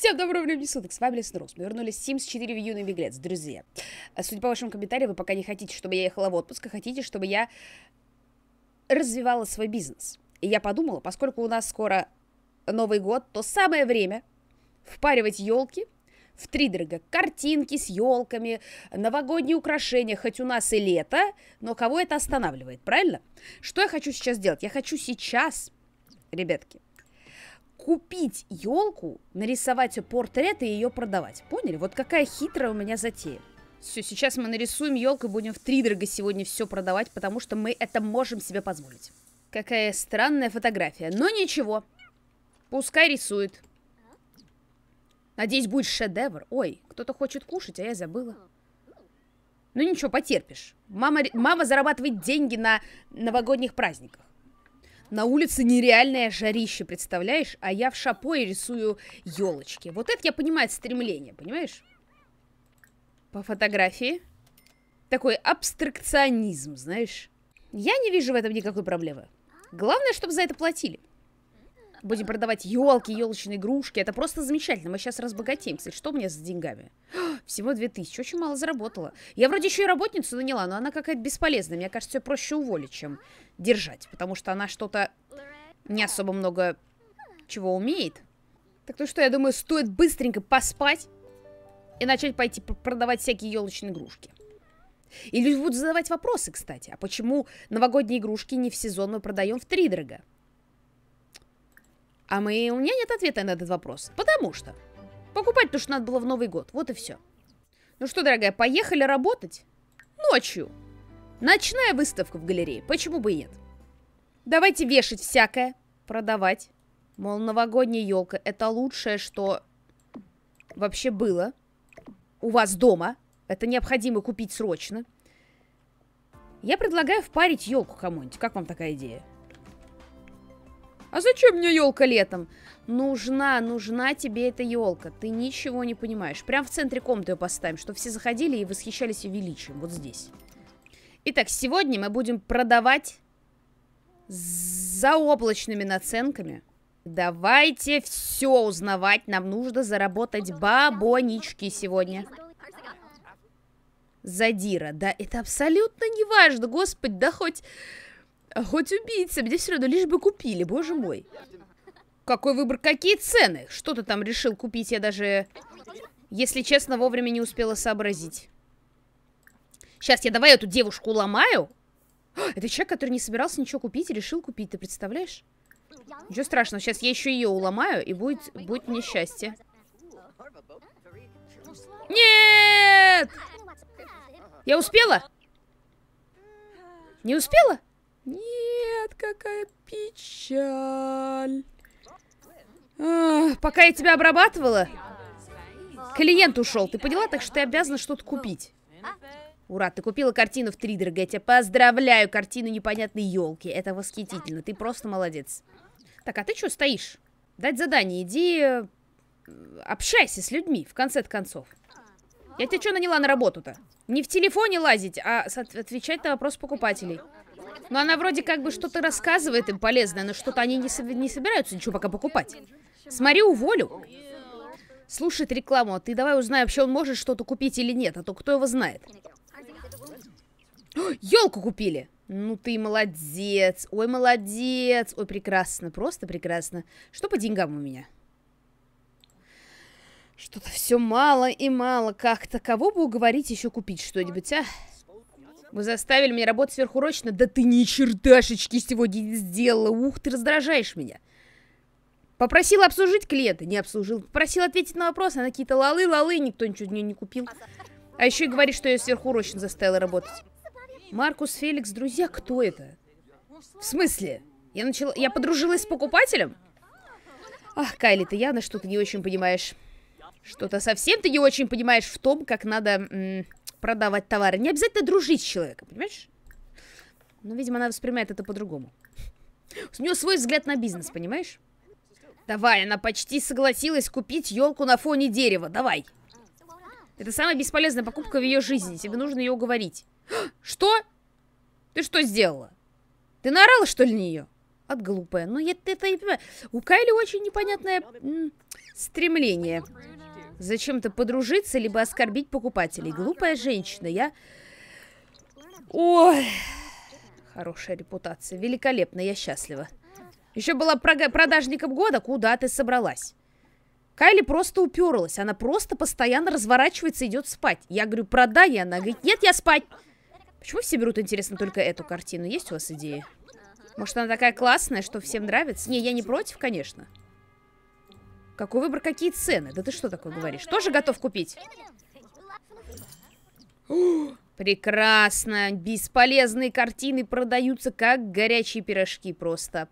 Всем доброго времени суток, с вами Лесный рос. Мы вернулись с Sims 4 в юный беглец, друзья. А, судя по вашим комментариям, вы пока не хотите, чтобы я ехала в отпуск, а хотите, чтобы я развивала свой бизнес. И я подумала, поскольку у нас скоро Новый год, то самое время впаривать елки в три дорога, Картинки с елками, новогодние украшения, хоть у нас и лето, но кого это останавливает, правильно? Что я хочу сейчас делать? Я хочу сейчас, ребятки, купить елку, нарисовать ее портрет и ее продавать. Поняли? Вот какая хитрая у меня затея. Все, сейчас мы нарисуем елку и будем в три дорого сегодня все продавать, потому что мы это можем себе позволить. Какая странная фотография. Но ничего. Пускай рисует. Надеюсь, будет шедевр. Ой, кто-то хочет кушать, а я забыла. Ну ничего, потерпишь. Мама, мама зарабатывает деньги на новогодних праздниках. На улице нереальное жарище, представляешь? А я в шапое рисую елочки. Вот это я понимаю стремление, понимаешь? По фотографии. Такой абстракционизм, знаешь? Я не вижу в этом никакой проблемы. Главное, чтобы за это платили будем продавать елки, елочные игрушки. Это просто замечательно. Мы сейчас разбогатеемся. Что у меня с деньгами? Всего 2000. Очень мало заработала. Я вроде еще и работницу наняла, но она какая-то бесполезная. Мне кажется, ее проще уволить, чем держать. Потому что она что-то не особо много чего умеет. Так то, ну что, я думаю, стоит быстренько поспать и начать пойти продавать всякие елочные игрушки. И люди будут задавать вопросы, кстати, а почему новогодние игрушки не в сезон мы продаем в три дорога? А мы... у меня нет ответа на этот вопрос. Потому что. Покупать то, что надо было в Новый год. Вот и все. Ну что, дорогая, поехали работать? Ночью. Ночная выставка в галерее. Почему бы и нет? Давайте вешать всякое. Продавать. Мол, новогодняя елка. Это лучшее, что вообще было. У вас дома. Это необходимо купить срочно. Я предлагаю впарить елку кому-нибудь. Как вам такая идея? А зачем мне елка летом? Нужна, нужна тебе эта елка. Ты ничего не понимаешь. Прям в центре комнаты ее поставим, чтобы все заходили и восхищались ее величием. Вот здесь. Итак, сегодня мы будем продавать за облачными наценками. Давайте все узнавать. Нам нужно заработать бабонички сегодня. Задира. Да, это абсолютно не важно. Господи, да хоть... Хоть убийца, мне все равно, лишь бы купили, боже мой. Какой выбор, какие цены? Что ты там решил купить, я даже, если честно, вовремя не успела сообразить. Сейчас я давай эту девушку ломаю. Это человек, который не собирался ничего купить и решил купить, ты представляешь? Ничего страшного, сейчас я еще ее уломаю, и будет, будет мне счастье. Нет! Я успела? Не успела? Нет, какая печаль. Ах, пока я тебя обрабатывала, клиент ушел. Ты поняла, так что ты обязана что-то купить. Ура, ты купила картину в три дорогая. Тебя поздравляю, картину непонятной елки. Это восхитительно. Ты просто молодец. Так, а ты что стоишь? Дать задание. Иди э, общайся с людьми, в конце концов. Я тебя что наняла на работу-то? Не в телефоне лазить, а отвечать на вопрос покупателей. Но она вроде как бы что-то рассказывает им полезное, но что-то они не, не собираются ничего пока покупать. Смотри, уволю. Слушает рекламу, а ты давай узнаем, вообще он может что-то купить или нет, а то кто его знает. Елку купили! Ну ты молодец, ой, молодец, ой, прекрасно, просто прекрасно. Что по деньгам у меня? Что-то все мало и мало как-то. Кого бы уговорить еще купить что-нибудь, а? Вы заставили меня работать сверхурочно? Да ты ни черташечки сегодня не сделала. Ух, ты раздражаешь меня. Попросила обслужить клиента, не обслужил. Попросил ответить на вопрос, она какие-то лалы, лалы, никто ничего не, не купил. А еще и говорит, что я сверхурочно заставила работать. Маркус, Феликс, друзья, кто это? В смысле? Я начала... Я подружилась с покупателем? Ах, Кайли, ты явно что-то не очень понимаешь. Что-то совсем ты не очень понимаешь в том, как надо продавать товары. Не обязательно дружить с человеком, понимаешь? Но, видимо, она воспринимает это по-другому. У нее свой взгляд на бизнес, понимаешь? Давай, она почти согласилась купить елку на фоне дерева. Давай. Это самая бесполезная покупка в ее жизни. Тебе нужно ее уговорить. Что? Ты что сделала? Ты наорала, что ли, на нее? От глупая. Ну, я это, это понимаю. У Кайли очень непонятное стремление. Зачем-то подружиться, либо оскорбить покупателей. Глупая женщина, я... Ой, хорошая репутация. Великолепно, я счастлива. Еще была продажником года, куда ты собралась? Кайли просто уперлась. Она просто постоянно разворачивается и идет спать. Я говорю, продай, и она говорит, нет, я спать. Почему все берут, интересно, только эту картину? Есть у вас идеи? Может, она такая классная, что всем нравится? Не, я не против, конечно. Какой выбор, какие цены? Да ты что такое говоришь? Тоже готов купить? прекрасно. Бесполезные картины продаются, как горячие пирожки просто.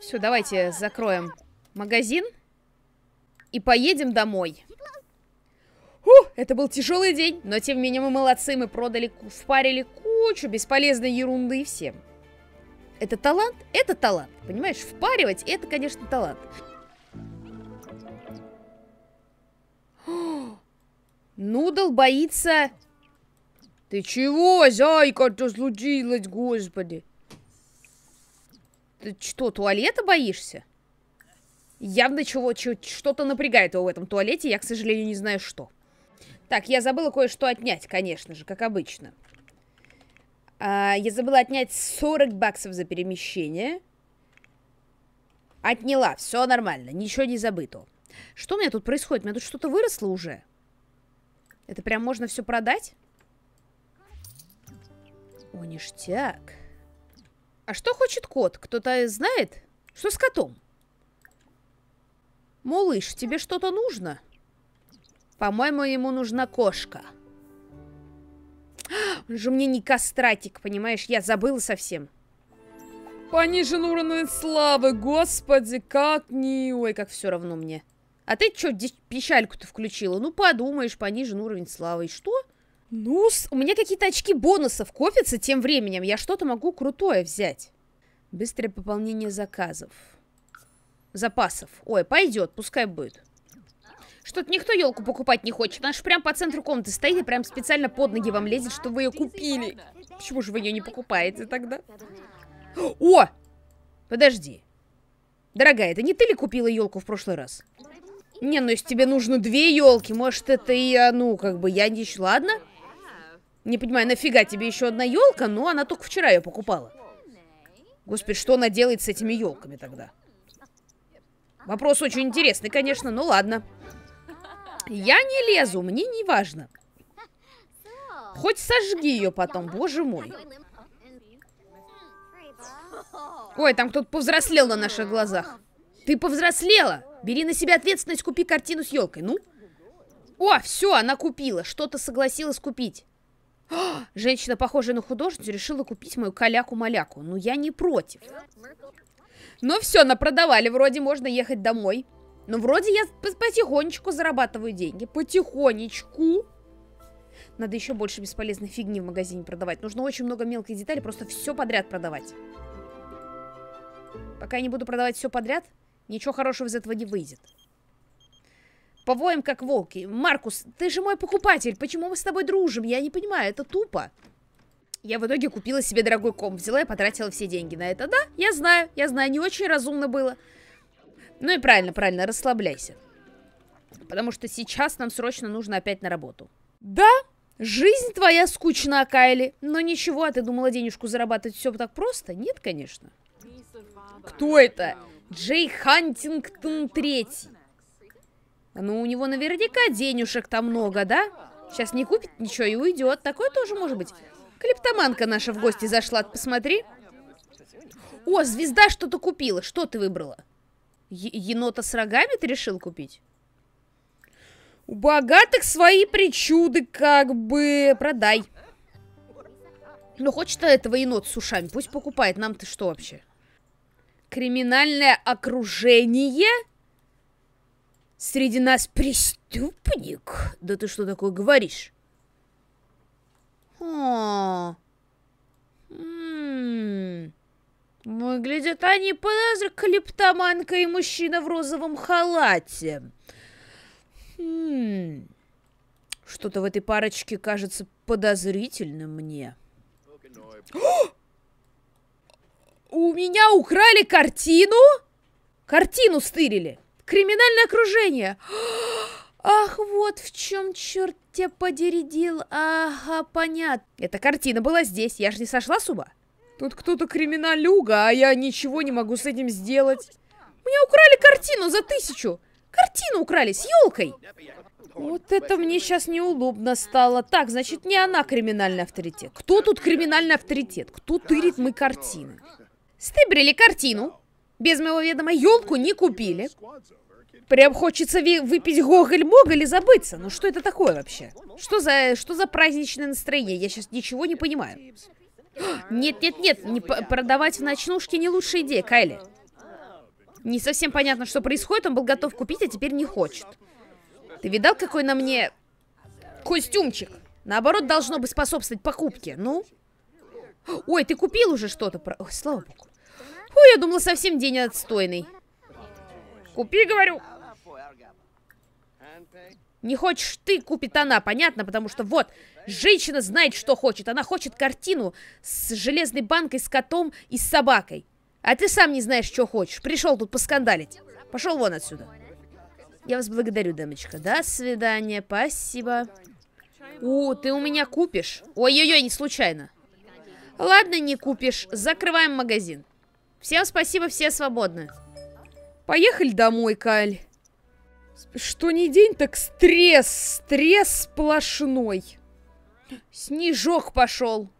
Все, давайте закроем магазин и поедем домой. Фу, это был тяжелый день, но тем не менее мы молодцы, мы продали, впарили кучу бесполезной ерунды всем. Это талант? Это талант, понимаешь? Впаривать, это, конечно, талант. Нудл боится... Ты чего, зайка-то случилось, господи? Ты что, туалета боишься? Явно чего, что-то напрягает его в этом туалете, я, к сожалению, не знаю что. Так, я забыла кое-что отнять, конечно же, как обычно. А, я забыла отнять 40 баксов за перемещение. Отняла, все нормально, ничего не забыто. Что у меня тут происходит? У меня тут что-то выросло уже. Это прям можно все продать? О, ништяк. А что хочет кот? Кто-то знает? Что с котом? Малыш, тебе что-то нужно? По-моему, ему нужна кошка. Он же мне не кастратик, понимаешь? Я забыла совсем. Понижен уровень славы, господи, как не... Ой, как все равно мне. А ты что, печальку то включила? Ну, подумаешь, понижен уровень славы. И что? Ну, у меня какие-то очки бонусов копятся тем временем. Я что-то могу крутое взять. Быстрое пополнение заказов. Запасов. Ой, пойдет, пускай будет. Что-то никто елку покупать не хочет. Она же прям по центру комнаты стоит и прям специально под ноги вам лезет, что вы ее купили. Почему же вы ее не покупаете тогда? О! Подожди. Дорогая, это не ты ли купила елку в прошлый раз? Не, ну если тебе нужно две елки, может это и, а, ну, как бы, я не... Ладно? Не понимаю, нафига тебе еще одна елка? ну она только вчера ее покупала. Господи, что она делает с этими елками тогда? Вопрос очень интересный, конечно, ну ладно. Я не лезу, мне не важно. Хоть сожги ее потом, боже мой. Ой, там кто-то повзрослел на наших глазах. Ты повзрослела! Бери на себя ответственность, купи картину с елкой, ну? О, все, она купила, что-то согласилась купить. О, женщина, похожая на художницу, решила купить мою каляку-маляку. Ну, я не против. Ну все, напродавали, вроде можно ехать домой. Но ну, вроде я потихонечку зарабатываю деньги. Потихонечку. Надо еще больше бесполезной фигни в магазине продавать. Нужно очень много мелких деталей, просто все подряд продавать. Пока я не буду продавать все подряд, Ничего хорошего из этого не выйдет. Повоем как волки. Маркус, ты же мой покупатель. Почему мы с тобой дружим? Я не понимаю, это тупо. Я в итоге купила себе дорогой комп. Взяла и потратила все деньги на это. Да, я знаю, я знаю, не очень разумно было. Ну и правильно, правильно, расслабляйся. Потому что сейчас нам срочно нужно опять на работу. Да, жизнь твоя скучна, Кайли. Но ничего, а ты думала денежку зарабатывать все так просто? Нет, конечно. Кто это? Джей Хантингтон Третий. Ну, у него наверняка денюшек там много, да? Сейчас не купит ничего и уйдет. Такое тоже может быть. Клептоманка наша в гости зашла, посмотри. О, звезда что-то купила. Что ты выбрала? Е енота с рогами ты решил купить? У богатых свои причуды, как бы. Продай. Но ну, хочет этого енот с ушами. Пусть покупает. Нам ты что вообще? криминальное окружение? Среди нас преступник? Да ты что такое говоришь? О, м-м, хм. хм. выглядят они подозрительно, Клептоманка и мужчина в розовом халате. Хм. Что-то в этой парочке кажется подозрительным мне. О! У меня украли картину? Картину стырили. Криминальное окружение. Ах, вот в чем черт тебя подередил. Ага, понятно. Эта картина была здесь, я же не сошла с ума. Тут кто-то криминалюга, а я ничего не могу с этим сделать. Мне украли картину за тысячу. Картину украли с елкой. Вот это мне сейчас неудобно стало. Так, значит, не она криминальный авторитет. Кто тут криминальный авторитет? Кто тырит мы картины? Стыбрили картину. Без моего ведома елку не купили. Прям хочется выпить гоголь-моголь и забыться. Ну что это такое вообще? Что за, что за праздничное настроение? Я сейчас ничего не понимаю. Нет-нет-нет, не продавать в ночнушке не лучшая идея, Кайли. Не совсем понятно, что происходит. Он был готов купить, а теперь не хочет. Ты видал, какой на мне костюмчик? Наоборот, должно бы способствовать покупке. Ну? Ой, ты купил уже что-то? Про... слава богу. Ой, я думала, совсем день отстойный. Купи, говорю. Не хочешь ты, купит она, понятно? Потому что вот, женщина знает, что хочет. Она хочет картину с железной банкой, с котом и с собакой. А ты сам не знаешь, что хочешь. Пришел тут поскандалить. Пошел вон отсюда. Я вас благодарю, дамочка. До свидания, спасибо. О, ты у меня купишь? Ой-ой-ой, не случайно. Ладно, не купишь. Закрываем магазин. Всем спасибо, все свободны. Поехали домой, Каль. Что не день, так стресс. Стресс сплошной. Снежок пошел.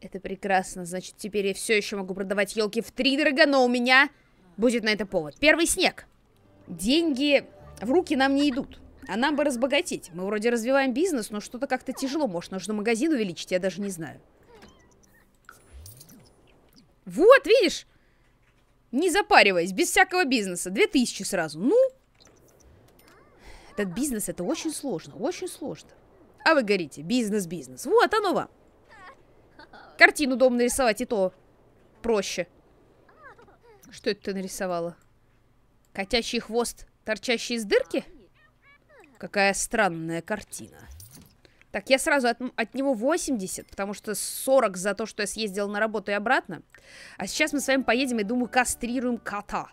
Это прекрасно. Значит, теперь я все еще могу продавать елки в три дорога, но у меня будет на это повод. Первый снег. Деньги в руки нам не идут. А нам бы разбогатеть. Мы вроде развиваем бизнес, но что-то как-то тяжело. Может, нужно магазин увеличить, я даже не знаю. Вот, видишь? Не запариваясь, без всякого бизнеса. 2000 сразу. Ну, этот бизнес, это очень сложно, очень сложно. А вы говорите, бизнес, бизнес. Вот оно вам. Картину дом нарисовать и то проще. Что это ты нарисовала? Котячий хвост, торчащий из дырки? Какая странная картина. Так, я сразу от, от него 80, потому что 40 за то, что я съездила на работу и обратно. А сейчас мы с вами поедем и, думаю, кастрируем кота.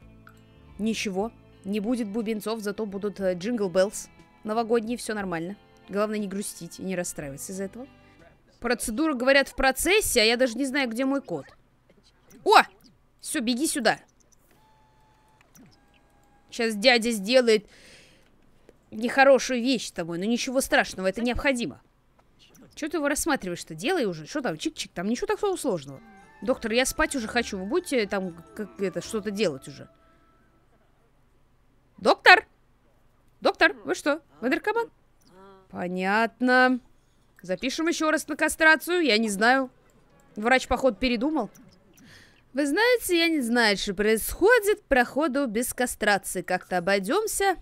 Ничего, не будет бубенцов, зато будут э, джингл-беллс. Новогодние, все нормально. Главное не грустить и не расстраиваться из-за этого. Процедура говорят в процессе, а я даже не знаю, где мой кот. О! Все, беги сюда. Сейчас дядя сделает нехорошую вещь с тобой, но ничего страшного, это необходимо. Чего ты его рассматриваешь-то? Делай уже. Что там, чик-чик, там ничего такого сложного. Доктор, я спать уже хочу. Вы будете там как это что-то делать уже? Доктор! Доктор, вы что? Вы наркоман? Понятно. Запишем еще раз на кастрацию, я не знаю. Врач, поход передумал. Вы знаете, я не знаю, что происходит. Проходу без кастрации как-то обойдемся.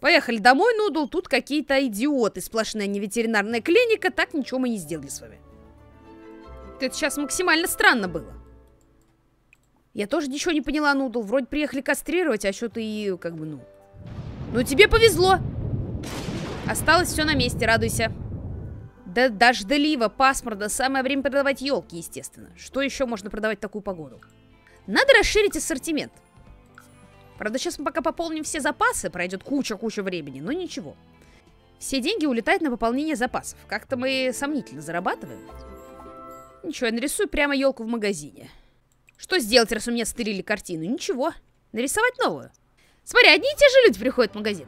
Поехали домой, но дул тут какие-то идиоты. Сплошная неветеринарная клиника, так ничего мы не сделали с вами. Это сейчас максимально странно было. Я тоже ничего не поняла, Нудл. Вроде приехали кастрировать, а что-то и как бы, ну... Ну тебе повезло. Осталось все на месте, радуйся. Да дождливо, пасмурно, самое время продавать елки, естественно. Что еще можно продавать в такую погоду? Надо расширить ассортимент. Правда, сейчас мы пока пополним все запасы, пройдет куча-куча времени, но ничего. Все деньги улетают на пополнение запасов. Как-то мы сомнительно зарабатываем. Ничего, я нарисую прямо елку в магазине. Что сделать, раз у меня стырили картину? Ничего. Нарисовать новую. Смотри, одни и те же люди приходят в магазин.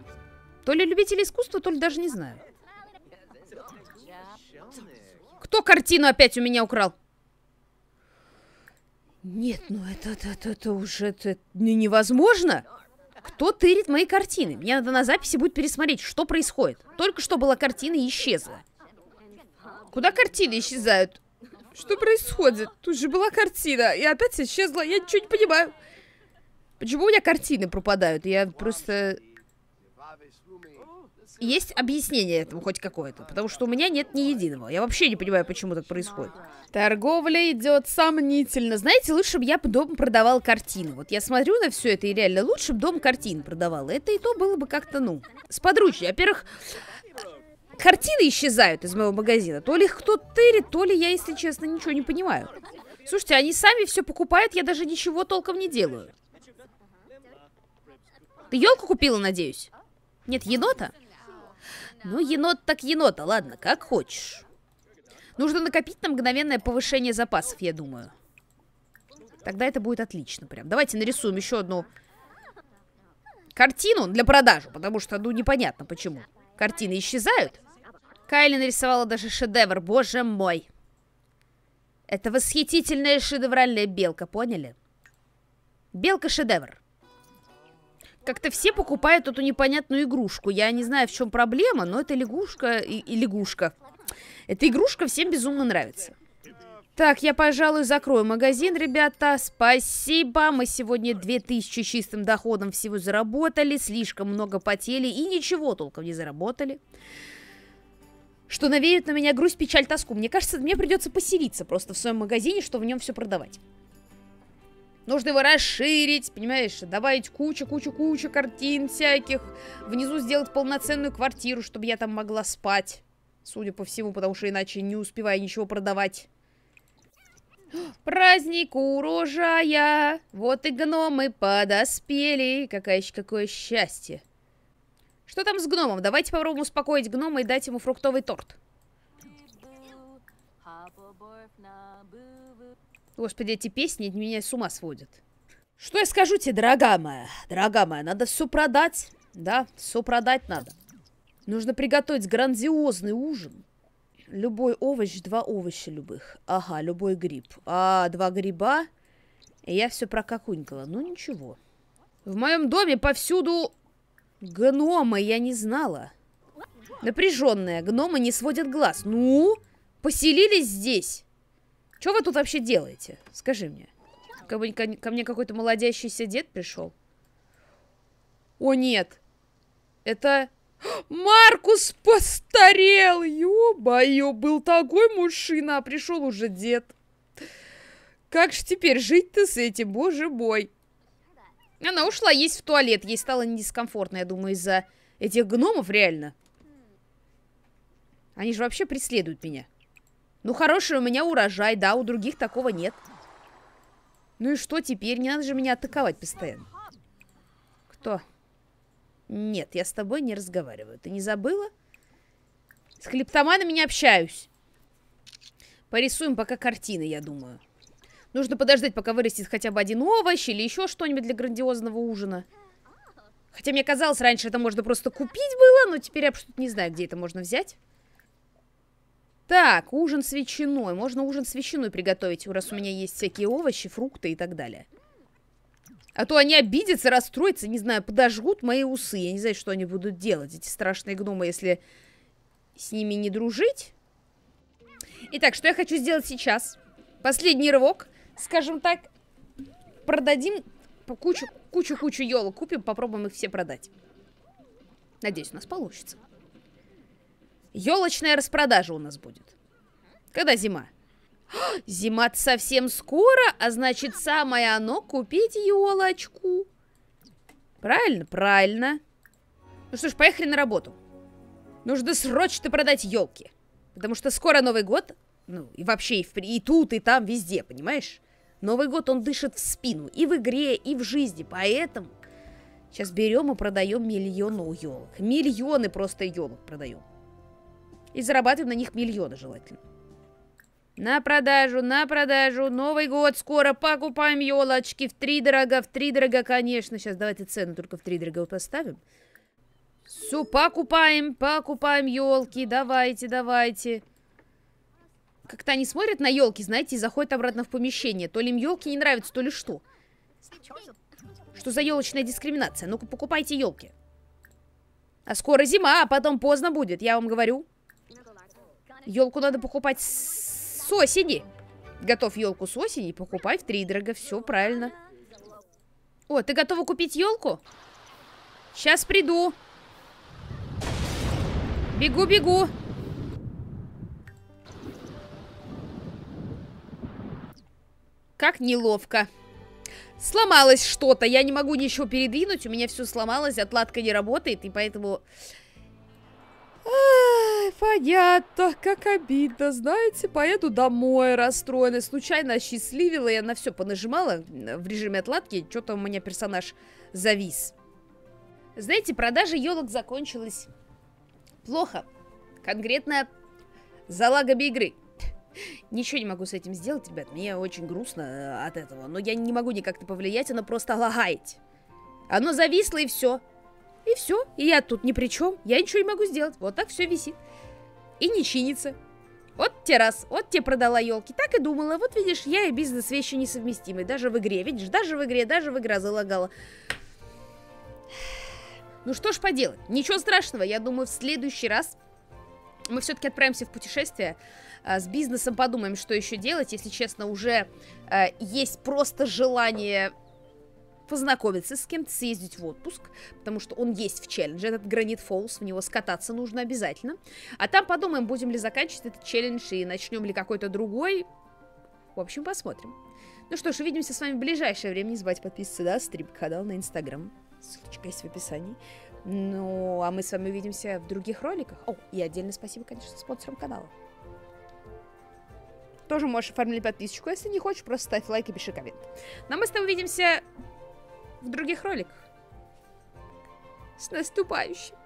То ли любители искусства, то ли даже не знаю. Кто картину опять у меня украл? Нет, ну это, это, это, это уже это, невозможно. Кто тырит мои картины? Мне надо на записи будет пересмотреть, что происходит. Только что была картина и исчезла. Куда картины исчезают? Что происходит? Тут же была картина, и опять исчезла. Я ничего не понимаю. Почему у меня картины пропадают? Я просто есть объяснение этому хоть какое-то? Потому что у меня нет ни единого. Я вообще не понимаю, почему так происходит. Торговля идет сомнительно. Знаете, лучше бы я дом продавал картины. Вот я смотрю на все это и реально лучше бы дом картин продавал. Это и то было бы как-то, ну, с сподручнее. Во-первых, картины исчезают из моего магазина. То ли их кто-то тырит, то ли я, если честно, ничего не понимаю. Слушайте, они сами все покупают, я даже ничего толком не делаю. Ты елку купила, надеюсь? Нет, енота? Ну, енот так енота, ладно, как хочешь. Нужно накопить на мгновенное повышение запасов, я думаю. Тогда это будет отлично прям. Давайте нарисуем еще одну картину для продажи, потому что, ну, непонятно почему. Картины исчезают. Кайли нарисовала даже шедевр, боже мой. Это восхитительная шедевральная белка, поняли? Белка-шедевр. Как-то все покупают эту непонятную игрушку. Я не знаю, в чем проблема, но это лягушка и, и лягушка. Эта игрушка всем безумно нравится. Так, я, пожалуй, закрою магазин, ребята. Спасибо. Мы сегодня 2000 чистым доходом всего заработали. Слишком много потели и ничего толком не заработали. Что навеет на меня грусть, печаль, тоску. Мне кажется, мне придется поселиться просто в своем магазине, что в нем все продавать. Нужно его расширить, понимаешь? Добавить кучу-кучу-кучу картин всяких. Внизу сделать полноценную квартиру, чтобы я там могла спать. Судя по всему, потому что иначе не успеваю ничего продавать. Праздник урожая! Вот и гномы подоспели. Какое, какое счастье. Что там с гномом? Давайте попробуем успокоить гнома и дать ему фруктовый торт. Господи, эти песни меня с ума сводят. Что я скажу тебе, дорогая моя? Дорогая моя, надо все продать. Да, все продать надо. Нужно приготовить грандиозный ужин. Любой овощ, два овоща любых. Ага, любой гриб. А, два гриба. И я все прокакунькала. Ну, ничего. В моем доме повсюду гномы, я не знала. Напряженная. Гномы не сводят глаз. Ну, поселились здесь. Что вы тут вообще делаете? Скажи мне. Как бы ко, ко мне какой-то молодящийся дед пришел. О, нет. Это... Маркус постарел! Ё-моё, был такой мужчина, а пришел уже дед. Как же теперь жить-то с этим, боже мой. Она ушла есть в туалет. Ей стало дискомфортно, я думаю, из-за этих гномов, реально. Они же вообще преследуют меня. Ну, хороший у меня урожай, да, у других такого нет. Ну и что теперь? Не надо же меня атаковать постоянно. Кто? Нет, я с тобой не разговариваю. Ты не забыла? С клептоманами не общаюсь. Порисуем пока картины, я думаю. Нужно подождать, пока вырастет хотя бы один овощ или еще что-нибудь для грандиозного ужина. Хотя мне казалось, раньше это можно просто купить было, но теперь я что-то не знаю, где это можно взять. Так, ужин с ветчиной. Можно ужин с ветчиной приготовить, раз у меня есть всякие овощи, фрукты и так далее. А то они обидятся, расстроятся, не знаю, подожгут мои усы. Я не знаю, что они будут делать, эти страшные гномы, если с ними не дружить. Итак, что я хочу сделать сейчас? Последний рывок, скажем так. Продадим кучу-кучу-кучу елок, купим, попробуем их все продать. Надеюсь, у нас получится. Елочная распродажа у нас будет. Когда зима? зима совсем скоро, а значит, самое оно купить елочку. Правильно? Правильно. Ну что ж, поехали на работу. Нужно срочно продать елки. Потому что скоро Новый год. Ну, и вообще, и, в, и тут, и там, везде, понимаешь? Новый год, он дышит в спину. И в игре, и в жизни. Поэтому сейчас берем и продаем миллиону елок. Миллионы просто елок продаем. И зарабатываем на них миллионы желательно. На продажу, на продажу. Новый год скоро. Покупаем елочки в три дорога, в три дорога, конечно. Сейчас давайте цену только в три дорога поставим. Все, покупаем, покупаем елки. Давайте, давайте. Как-то они смотрят на елки, знаете, и заходят обратно в помещение. То ли им елки не нравятся, то ли что. Что за елочная дискриминация? Ну-ка, покупайте елки. А скоро зима, а потом поздно будет, я вам говорю. Елку надо покупать с, осени. Готов елку с осени, покупай в три дорога. Все правильно. О, ты готова купить елку? Сейчас приду. Бегу, бегу. Как неловко. Сломалось что-то. Я не могу ничего передвинуть. У меня все сломалось. Отладка не работает. И поэтому Ай, понятно, как обидно, знаете, поеду домой расстроенной, случайно осчастливила, я на все понажимала э, в режиме отладки, что-то у меня персонаж завис. Знаете, продажа елок закончилась плохо, конкретно за залагами игры. Ничего не могу с этим сделать, ребят, мне очень грустно э, от этого, но я не могу никак-то повлиять, оно просто лагает. Оно зависло и все. И все. И я тут ни при чем. Я ничего не могу сделать. Вот так все висит. И не чинится. Вот те раз, вот тебе продала елки. Так и думала. Вот видишь, я и бизнес вещи несовместимы. Даже в игре, видишь, даже в игре, даже в игра залагала. Ну что ж поделать, ничего страшного. Я думаю, в следующий раз мы все-таки отправимся в путешествие. А, с бизнесом подумаем, что еще делать. Если честно, уже а, есть просто желание познакомиться с кем-то, съездить в отпуск, потому что он есть в челлендже, этот Гранит Фолс, в него скататься нужно обязательно. А там подумаем, будем ли заканчивать этот челлендж и начнем ли какой-то другой. В общем, посмотрим. Ну что ж, увидимся с вами в ближайшее время. Не забывайте подписываться, да, стрип канал на Инстаграм. Ссылочка есть в описании. Ну, а мы с вами увидимся в других роликах. О, и отдельное спасибо, конечно, спонсорам канала. Тоже можешь оформить подписочку, если не хочешь, просто ставь лайк и пиши коммент. Но ну, а мы с тобой увидимся в других роликах. С наступающим!